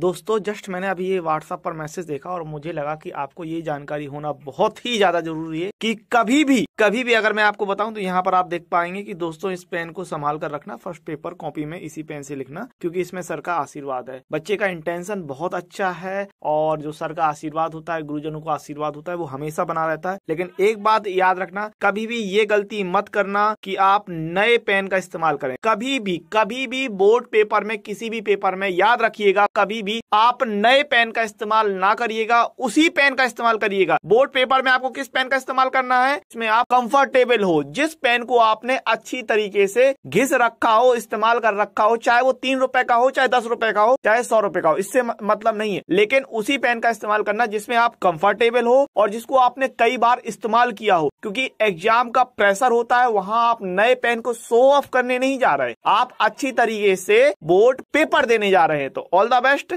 दोस्तों जस्ट मैंने अभी ये व्हाट्सएप पर मैसेज देखा और मुझे लगा कि आपको ये जानकारी होना बहुत ही ज्यादा जरूरी है कि कभी भी कभी भी अगर मैं आपको बताऊं तो यहाँ पर आप देख पाएंगे कि दोस्तों इस पेन को संभाल कर रखना फर्स्ट पेपर कॉपी में इसी पेन से लिखना क्योंकि इसमें सर का आशीर्वाद है बच्चे का इंटेंशन बहुत अच्छा है और जो सर का आशीर्वाद होता है गुरुजनों का आशीर्वाद होता है वो हमेशा बना रहता है लेकिन एक बात याद रखना कभी भी ये गलती मत करना की आप नए पेन का इस्तेमाल करें कभी भी कभी भी बोर्ड पेपर में किसी भी पेपर में याद रखिएगा कभी भी होगी आप नए पेन का इस्तेमाल ना करिएगा उसी पेन का इस्तेमाल करिएगा बोर्ड पेपर में आपको किस पेन का इस्तेमाल करना है इसमें आप कंफर्टेबल हो जिस पेन को आपने अच्छी तरीके से घिस रखा हो इस्तेमाल कर रखा हो चाहे वो तीन रुपए का हो चाहे दस रुपए का हो चाहे सौ रुपए का हो इससे मतलब नहीं है लेकिन उसी पेन का इस्तेमाल करना जिसमें आप कंफर्टेबल हो और जिसको आपने कई बार इस्तेमाल किया हो क्योंकि एग्जाम का प्रेशर होता है वहां आप नए पेन को शो ऑफ करने नहीं जा रहे आप अच्छी तरीके से बोर्ड पेपर देने जा रहे हैं तो ऑल द बेस्ट